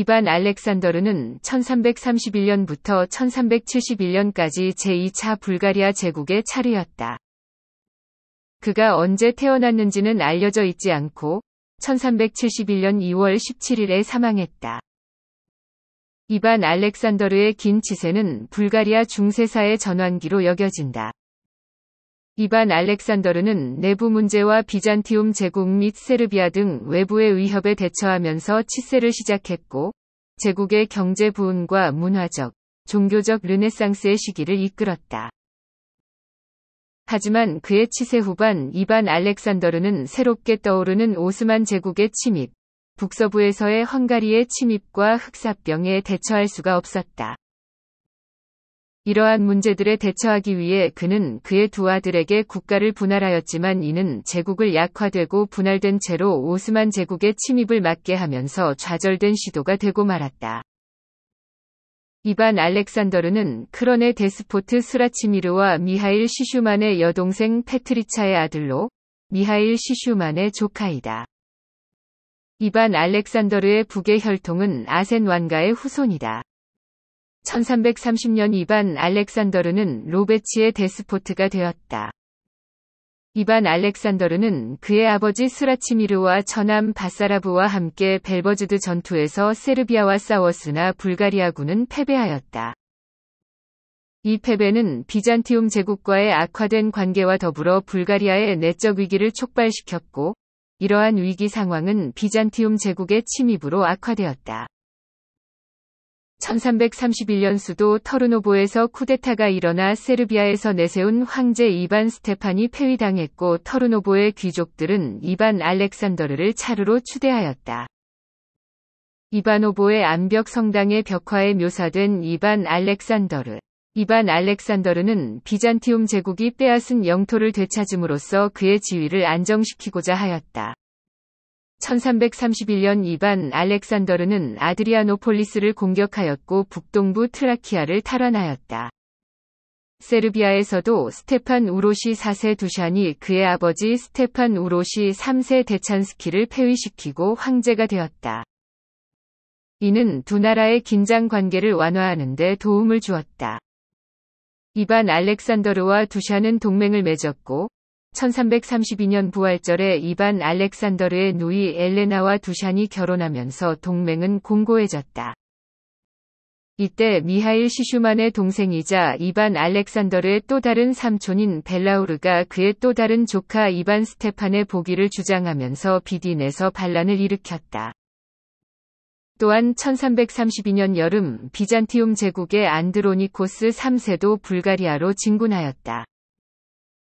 이반 알렉산더르는 1331년부터 1371년까지 제2차 불가리아 제국의 차르였다. 그가 언제 태어났는지는 알려져 있지 않고 1371년 2월 17일에 사망했다. 이반 알렉산더르의 긴 치세는 불가리아 중세사의 전환기로 여겨진다. 이반 알렉산더르는 내부 문제와 비잔티움 제국 및 세르비아 등 외부의 위협에 대처하면서 치세를 시작했고 제국의 경제 부흥과 문화적, 종교적 르네상스의 시기를 이끌었다. 하지만 그의 치세 후반 이반 알렉산더르는 새롭게 떠오르는 오스만 제국의 침입, 북서부에서의 헝가리의 침입과 흑사병에 대처할 수가 없었다. 이러한 문제들에 대처하기 위해 그는 그의 두 아들에게 국가를 분할하였지만 이는 제국을 약화되고 분할된 채로 오스만 제국의 침입을 막게 하면서 좌절된 시도가 되고 말았다. 이반 알렉산더르는 크론의 데스포트 스라치미르와 미하일 시슈만의 여동생 페트리차의 아들로 미하일 시슈만의 조카이다. 이반 알렉산더르의 북의 혈통은 아센 왕가의 후손이다. 1330년 이반 알렉산더르는 로베치의 데스포트가 되었다. 이반 알렉산더르는 그의 아버지 스라치미르와 처남 바사라브와 함께 벨버즈드 전투에서 세르비아와 싸웠으나 불가리아군은 패배하였다. 이 패배는 비잔티움 제국과의 악화된 관계와 더불어 불가리아의 내적 위기를 촉발시켰고, 이러한 위기 상황은 비잔티움 제국의 침입으로 악화되었다. 1331년 수도 터르노보에서 쿠데타가 일어나 세르비아에서 내세운 황제 이반 스테판이 폐위당했고 터르노보의 귀족들은 이반 알렉산더르를 차르로 추대하였다. 이반오보의 암벽 성당의 벽화에 묘사된 이반 알렉산더르. 이반 알렉산더르는 비잔티움 제국이 빼앗은 영토를 되찾음으로써 그의 지위를 안정시키고자 하였다. 1331년 이반 알렉산더르는 아드리아노폴리스를 공격하였고 북동부 트라키아를 탈환하였다. 세르비아에서도 스테판 우로시 4세 두샨이 그의 아버지 스테판 우로시 3세 대찬스키를 폐위시키고 황제가 되었다. 이는 두 나라의 긴장 관계를 완화하는 데 도움을 주었다. 이반 알렉산더르와 두샨은 동맹을 맺었고 1332년 부활절에 이반 알렉산더르의 누이 엘레나와 두샨이 결혼하면서 동맹은 공고해졌다. 이때 미하일 시슈만의 동생이자 이반 알렉산더르의 또 다른 삼촌인 벨라우르가 그의 또 다른 조카 이반 스테판의 보기를 주장하면서 비딘에서 반란을 일으켰다. 또한 1332년 여름 비잔티움 제국의 안드로니코스 3세도 불가리아로 진군하였다.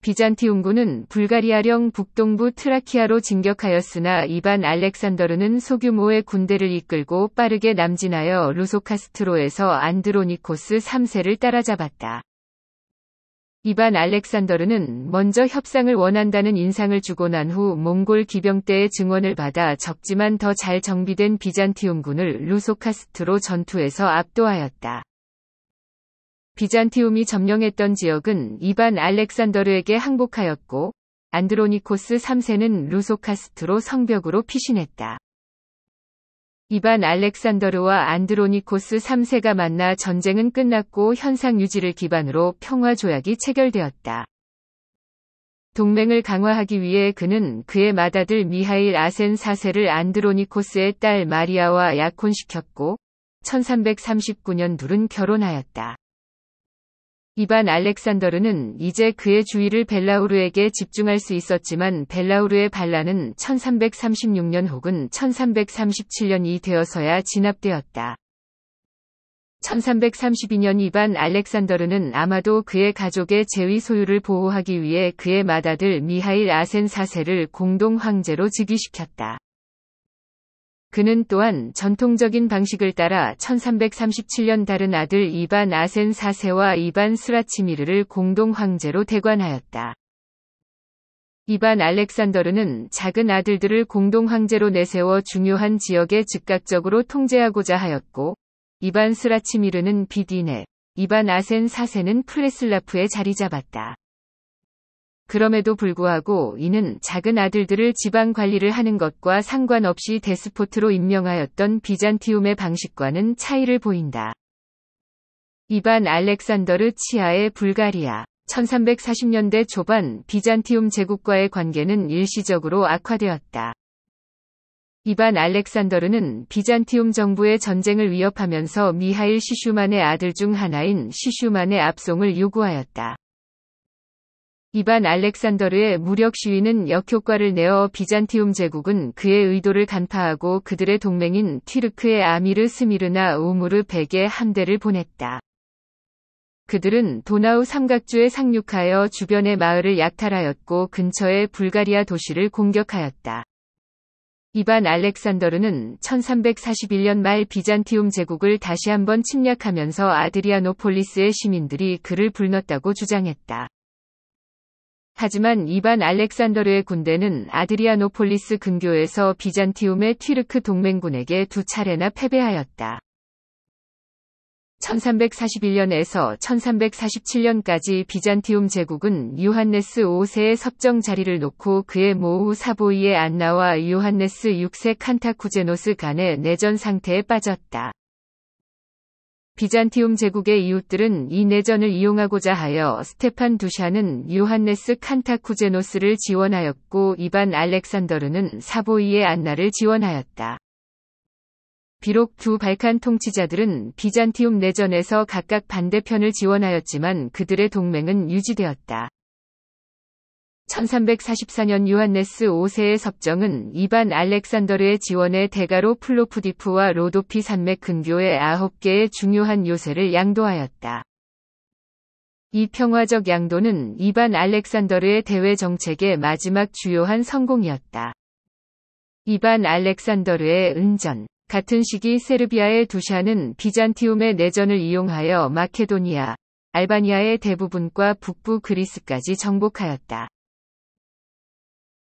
비잔티움군은 불가리아령 북동부 트라키아로 진격하였으나 이반 알렉산더르는 소규모의 군대를 이끌고 빠르게 남진하여 루소카스트로에서 안드로니코스 3세를 따라잡았다. 이반 알렉산더르는 먼저 협상을 원한다는 인상을 주고 난 후 몽골 기병대의 증언을 받아 적지만 더 잘 정비된 비잔티움군을 루소카스트로 전투에서 압도하였다. 비잔티움이 점령했던 지역은 이반 알렉산더르에게 항복하였고 안드로니코스 3세는 루소카스트로 성벽으로 피신했다. 이반 알렉산더르와 안드로니코스 3세가 만나 전쟁은 끝났고 현상 유지를 기반으로 평화 조약이 체결되었다. 동맹을 강화하기 위해 그는 그의 맏아들 미하일 아센 4세를 안드로니코스의 딸 마리아와 약혼시켰고 1339년 둘은 결혼하였다. 이반 알렉산더르는 이제 그의 주의를 벨라우르에게 집중할 수 있었지만 벨라우르의 반란은 1336년 혹은 1337년이 되어서야 진압되었다. 1332년 이반 알렉산더르는 아마도 그의 가족의 재위 소유를 보호하기 위해 그의 맏아들 미하일 아센 사세를 공동 황제로 즉위시켰다. 그는 또한 전통적인 방식을 따라 1337년 다른 아들 이반 아센 4세와 이반 스라치미르를 공동 황제로 대관하였다. 이반 알렉산더르는 작은 아들들을 공동 황제로 내세워 중요한 지역에 즉각적으로 통제하고자 하였고, 이반 스라치미르는 비디네, 이반 아센 4세는 프레슬라프에 자리 잡았다. 그럼에도 불구하고 이는 작은 아들들을 지방 관리를 하는 것과 상관없이 데스포트로 임명하였던 비잔티움의 방식과는 차이를 보인다. 이반 알렉산더르 치아의 불가리아 1340년대 초반 비잔티움 제국과의 관계는 일시적으로 악화되었다. 이반 알렉산더르는 비잔티움 정부의 전쟁을 위협하면서 미하일 시슈만의 아들 중 하나인 시슈만의 압송을 요구하였다. 이반 알렉산더르의 무력 시위는 역효과를 내어 비잔티움 제국은 그의 의도를 간파하고 그들의 동맹인 티르크의 아미르 스미르나 우무르 백에 함대를 보냈다. 그들은 도나우 삼각주에 상륙하여 주변의 마을을 약탈하였고 근처의 불가리아 도시를 공격하였다. 이반 알렉산더르는 1341년 말 비잔티움 제국을 다시 한번 침략하면서 아드리아노폴리스의 시민들이 그를 불렀다고 주장했다. 하지만 이반 알렉산더르의 군대는 아드리아노폴리스 근교에서 비잔티움의 티르크 동맹군에게 두 차례나 패배하였다. 1341년에서 1347년까지 비잔티움 제국은 요한네스 5세의 섭정 자리를 놓고 그의 모후 사보이의 안나와 요한네스 6세 칸타쿠제노스 간의 내전 상태에 빠졌다. 비잔티움 제국의 이웃들은 이 내전을 이용하고자 하여 스테판 두샤는 요한네스 칸타쿠제노스를 지원하였고 이반 알렉산더르는 사보이의 안나를 지원하였다. 비록 두 발칸 통치자들은 비잔티움 내전에서 각각 반대편을 지원하였지만 그들의 동맹은 유지되었다. 1344년 요한네스 5세의 섭정은 이반 알렉산더르의 지원에 대가로 플로프디프와 로도피 산맥 근교의 9개의 중요한 요새를 양도하였다. 이 평화적 양도는 이반 알렉산더르의 대외 정책의 마지막 주요한 성공이었다. 이반 알렉산더르의 은전 같은 시기 세르비아의 두샤는 비잔티움의 내전을 이용하여 마케도니아, 알바니아의 대부분과 북부 그리스까지 정복하였다.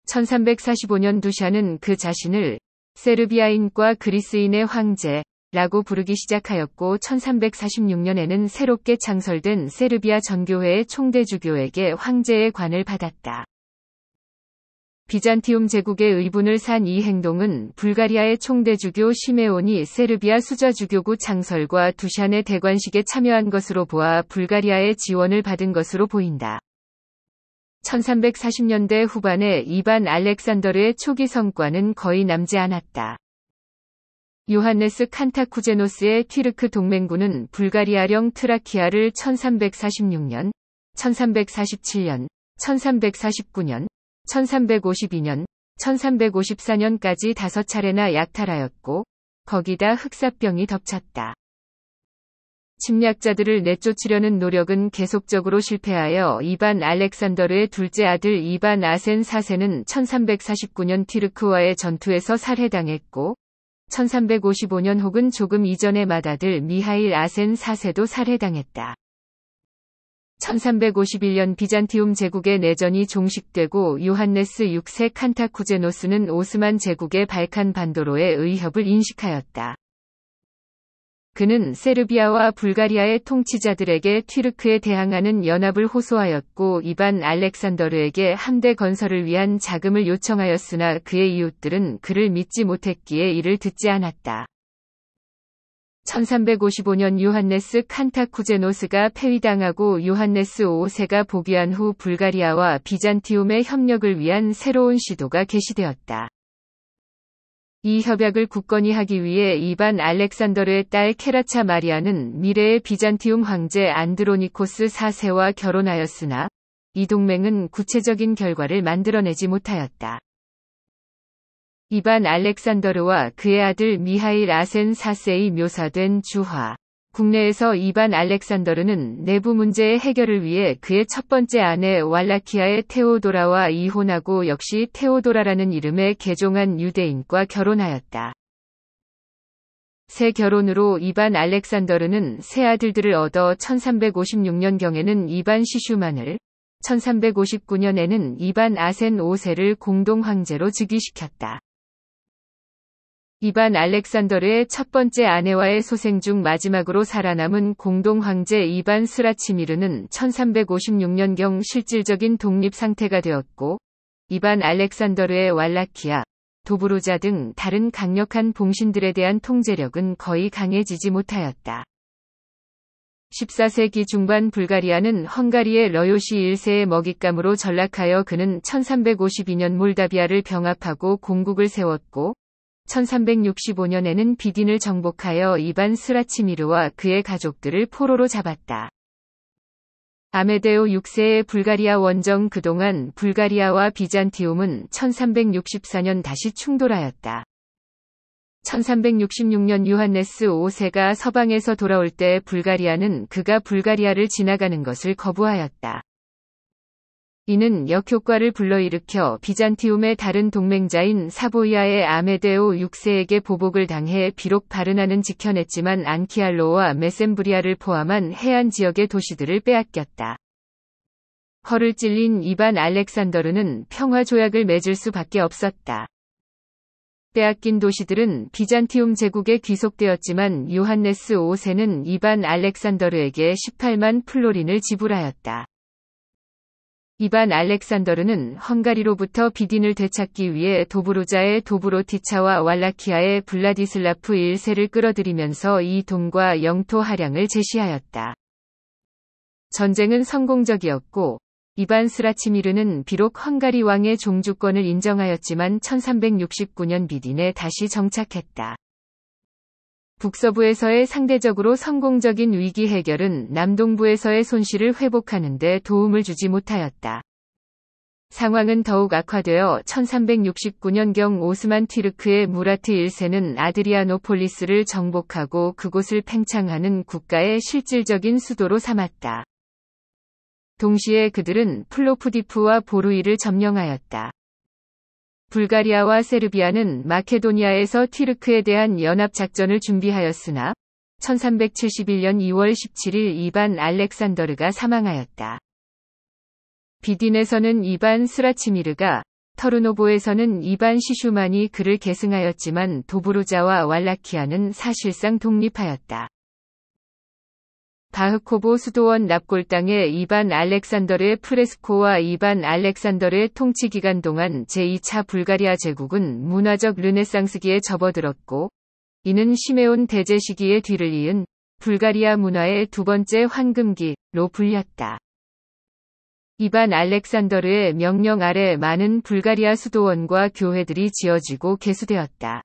1345년 두샤는 그 자신을 세르비아인과 그리스인의 황제라고 부르기 시작하였고 1346년에는 새롭게 창설된 세르비아 전교회의 총대주교에게 황제의 관을 받았다. 비잔티움 제국의 의분을 산 이 행동은 불가리아의 총대주교 시메온이 세르비아 수자주교구 창설과 두샨의 대관식에 참여한 것으로 보아 불가리아의 지원을 받은 것으로 보인다. 1340년대 후반에 이반 알렉산더의 르 초기 성과는 거의 남지 않았다. 요한네스 칸타쿠제노스의 튀르크 동맹군은 불가리아령 트라키아를 1346년, 1347년, 1349년, 1352년, 1354년까지 다섯 차례나 약탈하였고, 거기다 흑사병이 덮쳤다. 침략자들을 내쫓으려는 노력은 계속적으로 실패하여 이반 알렉산더르의 둘째 아들 이반 아센 4세는 1349년 티르크와의 전투에서 살해당했고 1355년 혹은 조금 이전의 맏아들 미하일 아센 4세도 살해당했다. 1351년 비잔티움 제국의 내전이 종식되고 요한네스 6세 칸타쿠제노스는 오스만 제국의 발칸 반도로의 의협을 인식하였다. 그는 세르비아와 불가리아의 통치자들에게 튀르크에 대항하는 연합을 호소하였고 이반 알렉산더르에게 함대 건설을 위한 자금을 요청하였으나 그의 이웃들은 그를 믿지 못했기에 이를 듣지 않았다. 1355년 요한네스 칸타쿠제노스가 폐위당하고 요한네스 5세가 복위한 후 불가리아와 비잔티움의 협력을 위한 새로운 시도가 개시되었다. 이 협약을 굳건히 하기 위해 이반 알렉산더르의 딸 케라차 마리아는 미래의 비잔티움 황제 안드로니코스 4세와 결혼하였으나 이 동맹은 구체적인 결과를 만들어내지 못하였다. 이반 알렉산더르와 그의 아들 미하일 아센 4세의 묘사된 주화 국내에서 이반 알렉산더르는 내부 문제의 해결을 위해 그의 첫 번째 아내 왈라키아의 테오도라와 이혼하고 역시 테오도라라는 이름의 개종한 유대인과 결혼하였다. 새 결혼으로 이반 알렉산더르는 새 아들들을 얻어 1356년경에는 이반 시슈만을, 1359년에는 이반 아센 5세를 공동 황제로 즉위시켰다. 이반 알렉산더르의 첫 번째 아내와의 소생 중 마지막으로 살아남은 공동 황제 이반 스라치미르는 1356년경 실질적인 독립 상태가 되었고, 이반 알렉산더르의 왈라키아, 도브로자등 다른 강력한 봉신들에 대한 통제력은 거의 강해지지 못하였다. 14세기 중반 불가리아는 헝가리의 러요시 1세의 먹잇감으로 전락하여 그는 1352년 몰다비아를 병합하고 공국을 세웠고 1365년에는 비딘을 정복하여 이반 스라치미르와 그의 가족들을 포로로 잡았다. 아메데오 6세의 불가리아 원정 그동안 불가리아와 비잔티움은 1364년 다시 충돌하였다. 1366년 요한네스 5세가 서방에서 돌아올 때 불가리아는 그가 불가리아를 지나가는 것을 거부하였다. 이는 역효과를 불러일으켜 비잔티움의 다른 동맹자인 사보이아의 아메데오 6세에게 보복을 당해 비록 바르나는 지켜냈지만 안키알로와 메센브리아를 포함한 해안 지역의 도시들을 빼앗겼다. 허를 찔린 이반 알렉산더르는 평화 조약을 맺을 수밖에 없었다. 빼앗긴 도시들은 비잔티움 제국에 귀속되었지만 요한네스 5세는 이반 알렉산더르에게 18만 플로린을 지불하였다. 이반 알렉산더르는 헝가리로부터 비딘을 되찾기 위해 도브로자의 도브로티차와 왈라키아의 블라디슬라프 1세를 끌어들이면서 이돈과 영토 하량을 제시하였다. 전쟁은 성공적이었고 이반 스라치미르는 비록 헝가리 왕의 종주권을 인정하였지만 1369년 비딘에 다시 정착했다. 북서부에서의 상대적으로 성공적인 위기 해결은 남동부에서의 손실을 회복하는 데 도움을 주지 못하였다. 상황은 더욱 악화되어 1369년경 오스만 티르크의 무라트 1세는 아드리아노폴리스를 정복하고 그곳을 팽창하는 국가의 실질적인 수도로 삼았다. 동시에 그들은 플로프디프와 보루이를 점령하였다. 불가리아와 세르비아는 마케도니아에서 티르크에 대한 연합작전을 준비하였으나 1371년 2월 17일 이반 알렉산더르가 사망하였다. 비딘에서는 이반 스라치미르가 터르노보에서는 이반 시슈만이 그를 계승하였지만 도브루자와 왈라키아는 사실상 독립하였다. 바흐코보 수도원 납골당의 이반 알렉산더르의 프레스코와 이반 알렉산더르의 통치 기간 동안 제2차 불가리아 제국은 문화적 르네상스기에 접어들었고 이는 시메온 대제 시기의 뒤를 이은 불가리아 문화의 두 번째 황금기로 불렸다. 이반 알렉산더르의 명령 아래 많은 불가리아 수도원과 교회들이 지어지고 개수되었다.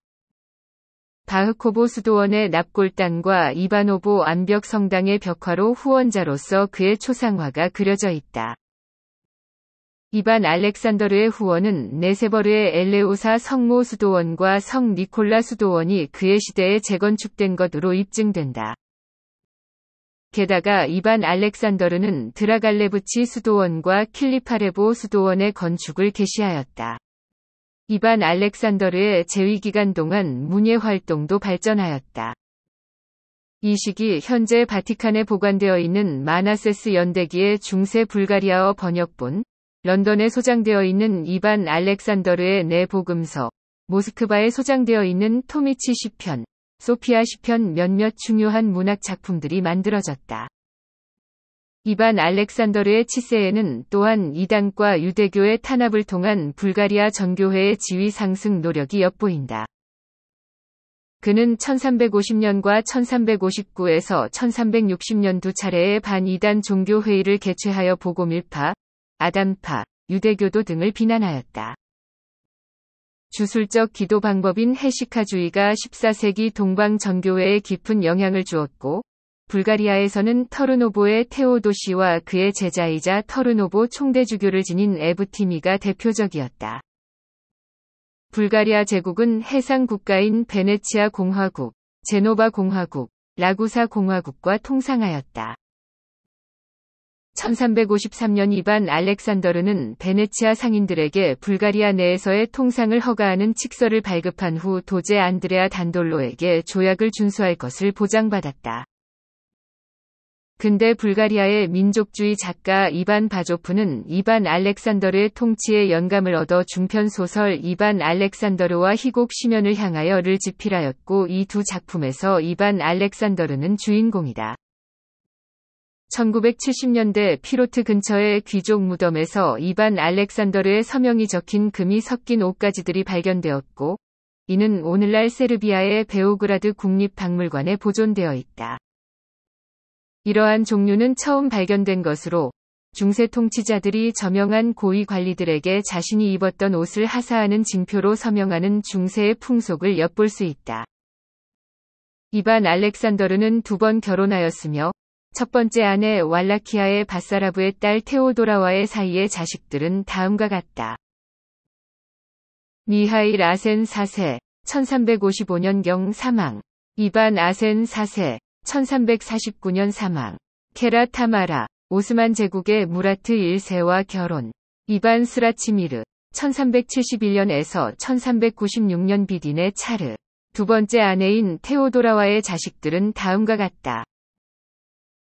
바흐코보 수도원의 납골단과 이바노보 암벽 성당의 벽화로 후원자로서 그의 초상화가 그려져 있다. 이반 알렉산더르의 후원은 네세버르의 엘레오사 성모 수도원과 성 니콜라 수도원이 그의 시대에 재건축된 것으로 입증된다. 게다가 이반 알렉산더르는 드라갈레부치 수도원과 킬리파레보 수도원의 건축을 개시하였다. 이반 알렉산더르의 재위 기간 동안 문예 활동도 발전하였다. 이 시기 현재 바티칸에 보관되어 있는 마나세스 연대기의 중세 불가리아어 번역본, 런던에 소장되어 있는 이반 알렉산더르의 내복음서, 모스크바에 소장되어 있는 토미치 시편, 소피아 시편 몇몇 중요한 문학 작품들이 만들어졌다. 이반 알렉산더르의 치세에는 또한 이단과 유대교의 탄압을 통한 불가리아 전교회의 지위 상승 노력이 엿보인다. 그는 1350년과 1359에서 1360년 두 차례의 반이단 종교회의를 개최하여 보고밀파, 아담파, 유대교도 등을 비난하였다. 주술적 기도 방법인 헤시카주의가 14세기 동방 전교회에 깊은 영향을 주었고 불가리아에서는 터르노보의 테오도시와 그의 제자이자 터르노보 총대주교를 지닌 에브티미가 대표적이었다. 불가리아 제국은 해상 국가인 베네치아 공화국, 제노바 공화국, 라구사 공화국과 통상하였다. 1353년 이반 알렉산더르는 베네치아 상인들에게 불가리아 내에서의 통상을 허가하는 칙서를 발급한 후 도제 안드레아 단돌로에게 조약을 준수할 것을 보장받았다. 근데 불가리아의 민족주의 작가 이반 바조프는 이반 알렉산더르의 통치에 영감을 얻어 중편 소설 이반 알렉산더르와 희곡 시면을 향하여를 집필하였고 이 두 작품에서 이반 알렉산더르는 주인공이다. 1970년대 피로트 근처의 귀족 무덤에서 이반 알렉산더르의 서명이 적힌 금이 섞인 옷가지들이 발견되었고, 이는 오늘날 세르비아의 베오그라드 국립박물관에 보존되어 있다. 이러한 종류는 처음 발견된 것으로 중세 통치자들이 저명한 고위 관리들에게 자신이 입었던 옷을 하사하는 징표로 서명하는 중세의 풍속을 엿볼 수 있다. 이반 알렉산더르는 두 번 결혼하였으며 첫 번째 아내 왈라키아의 바사라브의 딸 테오도라와의 사이의 자식들은 다음과 같다. 미하일 아센 4세, 1355년경 사망. 이반 아센 4세, 1349년 사망. 케라타마라, 오스만 제국의 무라트 1세와 결혼. 이반 스라치미르, 1371년에서 1396년 비딘의 차르. 두 번째 아내인 테오도라와의 자식들은 다음과 같다.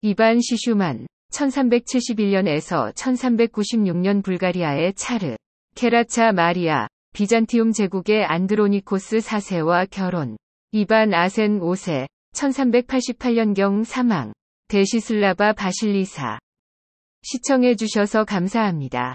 이반 시슈만, 1371년에서 1396년 불가리아의 차르. 케라차 마리아, 비잔티움 제국의 안드로니코스 4세와 결혼. 이반 아센 5세, 1388년경 사망. 대시슬라바 바실리사. 시청해주셔서 감사합니다.